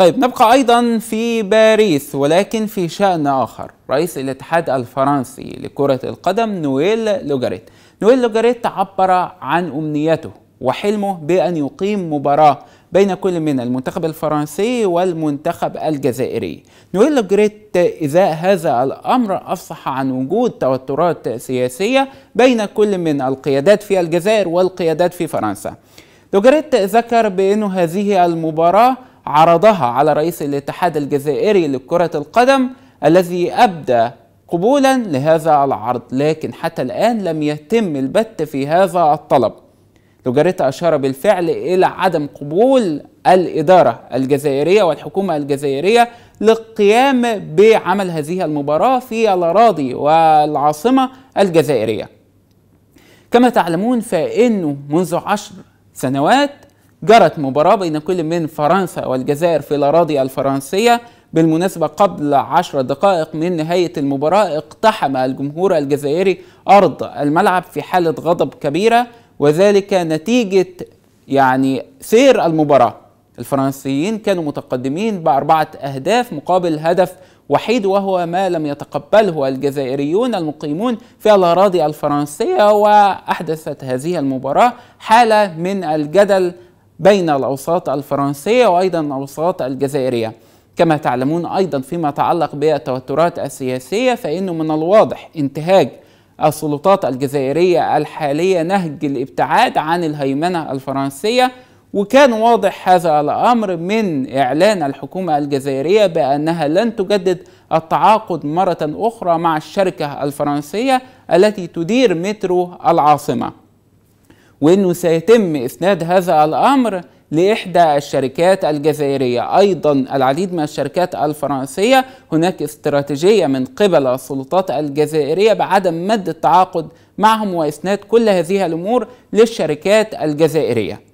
طيب نبقى أيضا في باريس ولكن في شأن آخر رئيس الاتحاد الفرنسي لكرة القدم نويل لوجاريت نويل لوجاريت عبر عن أمنيته وحلمه بأن يقيم مباراة بين كل من المنتخب الفرنسي والمنتخب الجزائري نويل لوجريت إزاء هذا الأمر أفصح عن وجود توترات سياسية بين كل من القيادات في الجزائر والقيادات في فرنسا لوجريت ذكر بأن هذه المباراة عرضها على رئيس الاتحاد الجزائري لكرة القدم الذي أبدى قبولا لهذا العرض لكن حتى الآن لم يتم البت في هذا الطلب لوجاريتا أشار بالفعل إلى عدم قبول الإدارة الجزائرية والحكومة الجزائرية للقيام بعمل هذه المباراة في الأراضي والعاصمة الجزائرية كما تعلمون فإنه منذ عشر سنوات جرت مباراة بين كل من فرنسا والجزائر في الأراضي الفرنسية بالمناسبة قبل عشر دقائق من نهاية المباراة اقتحم الجمهور الجزائري أرض الملعب في حالة غضب كبيرة وذلك نتيجة يعني سير المباراة الفرنسيين كانوا متقدمين بأربعة أهداف مقابل هدف وحيد وهو ما لم يتقبله الجزائريون المقيمون في الأراضي الفرنسية وأحدثت هذه المباراة حالة من الجدل بين الأوساط الفرنسية وأيضا الأوساط الجزائرية كما تعلمون أيضا فيما يتعلق بالتوترات السياسية فإنه من الواضح انتهاج السلطات الجزائرية الحالية نهج الابتعاد عن الهيمنة الفرنسية وكان واضح هذا الأمر من إعلان الحكومة الجزائرية بأنها لن تجدد التعاقد مرة أخرى مع الشركة الفرنسية التي تدير مترو العاصمة وأنه سيتم إسناد هذا الأمر لإحدى الشركات الجزائرية أيضا العديد من الشركات الفرنسية هناك استراتيجية من قبل السلطات الجزائرية بعدم مد التعاقد معهم وإسناد كل هذه الأمور للشركات الجزائرية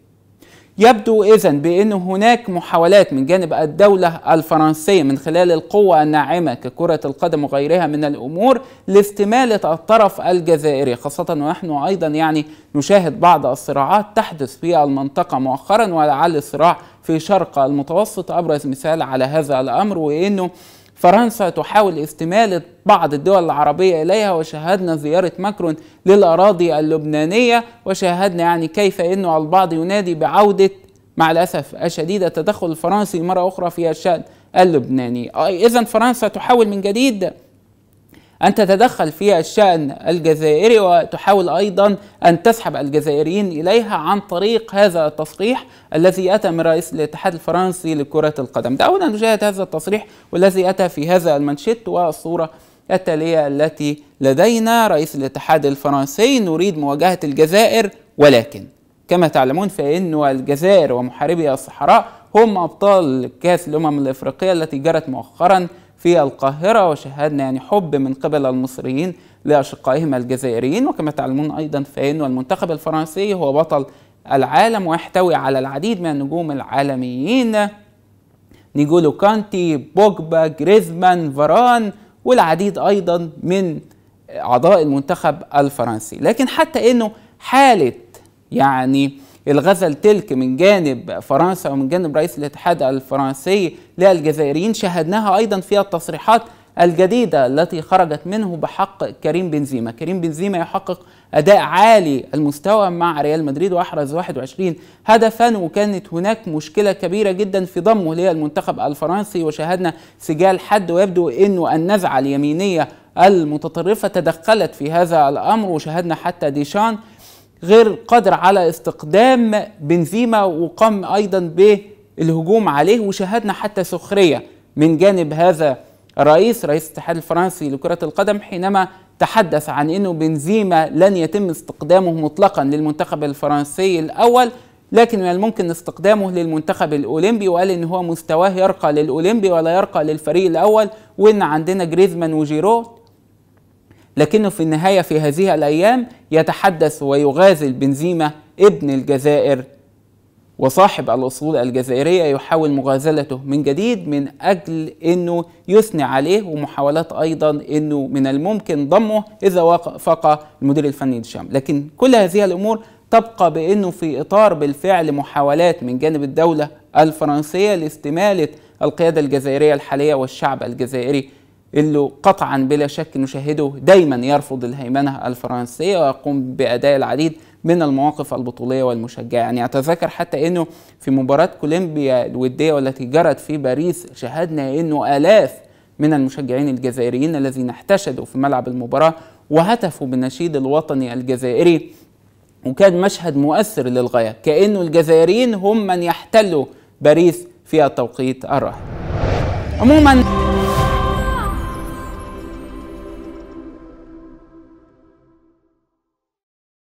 يبدو إذا بأن هناك محاولات من جانب الدولة الفرنسية من خلال القوة الناعمة ككرة القدم وغيرها من الأمور لاستمالة الطرف الجزائري خاصة ونحن أيضا يعني نشاهد بعض الصراعات تحدث في المنطقة مؤخرا ولعل الصراع في شرق المتوسط أبرز مثال على هذا الأمر وأنه فرنسا تحاول استمالة بعض الدول العربية إليها وشاهدنا زيارة ماكرون للأراضي اللبنانية وشاهدنا يعني كيف أنه البعض ينادي بعودة مع الأسف الشديد التدخل الفرنسي مرة أخرى في الشأن اللبناني إذا فرنسا تحاول من جديد أن تتدخل في الشأن الجزائري وتحاول أيضا أن تسحب الجزائريين إليها عن طريق هذا التصريح الذي أتى من رئيس الاتحاد الفرنسي لكرة القدم دعونا نشاهد هذا التصريح والذي أتى في هذا المنشط والصورة التالية التي لدينا رئيس الاتحاد الفرنسي نريد مواجهة الجزائر ولكن كما تعلمون فإن الجزائر ومحاربي الصحراء هم أبطال كأس الأمم الإفريقية التي جرت مؤخرا في القاهرة وشاهدنا يعني حب من قبل المصريين لأشقائهم الجزائريين وكما تعلمون أيضا فإن المنتخب الفرنسي هو بطل العالم ويحتوي على العديد من النجوم العالميين نيجولو كانتي بوجبا جريزمان فاران والعديد أيضا من أعضاء المنتخب الفرنسي لكن حتى أنه حالة يعني الغزل تلك من جانب فرنسا ومن جانب رئيس الاتحاد الفرنسي للجزائريين شاهدناها أيضا في التصريحات الجديدة التي خرجت منه بحق كريم بنزيما كريم بنزيما يحقق أداء عالي المستوى مع ريال مدريد وأحرز 21 هدفا وكانت هناك مشكلة كبيرة جدا في ضمه للمنتخب الفرنسي وشاهدنا سجال حد ويبدو أنه النزعة اليمينية المتطرفة تدخلت في هذا الأمر وشاهدنا حتى ديشان غير قادر على استقدام بنزيما وقام ايضا بالهجوم عليه وشاهدنا حتى سخريه من جانب هذا الرئيس رئيس الاتحاد الفرنسي لكره القدم حينما تحدث عن انه بنزيما لن يتم استقدامه مطلقا للمنتخب الفرنسي الاول لكن من الممكن استقدامه للمنتخب الاولمبي وقال ان هو مستواه يرقى للاولمبي ولا يرقى للفريق الاول وان عندنا جريزمان وجيرو لكنه في النهاية في هذه الأيام يتحدث ويغازل بنزيمة ابن الجزائر وصاحب الأصول الجزائرية يحاول مغازلته من جديد من أجل أنه يثني عليه ومحاولات أيضا أنه من الممكن ضمه إذا وافق المدير الفني للشام لكن كل هذه الأمور تبقى بأنه في إطار بالفعل محاولات من جانب الدولة الفرنسية لاستمالة القيادة الجزائرية الحالية والشعب الجزائري اللي قطعا بلا شك نشاهده دايما يرفض الهيمنة الفرنسية ويقوم بأداء العديد من المواقف البطولية والمشجعة يعني أتذكر حتى أنه في مباراة كولومبيا الودية والتي جرت في باريس شاهدنا أنه آلاف من المشجعين الجزائريين الذين احتشدوا في ملعب المباراة وهتفوا بالنشيد الوطني الجزائري وكان مشهد مؤثر للغاية كأنه الجزائريين هم من يحتلوا باريس في التوقيت الراهن عموما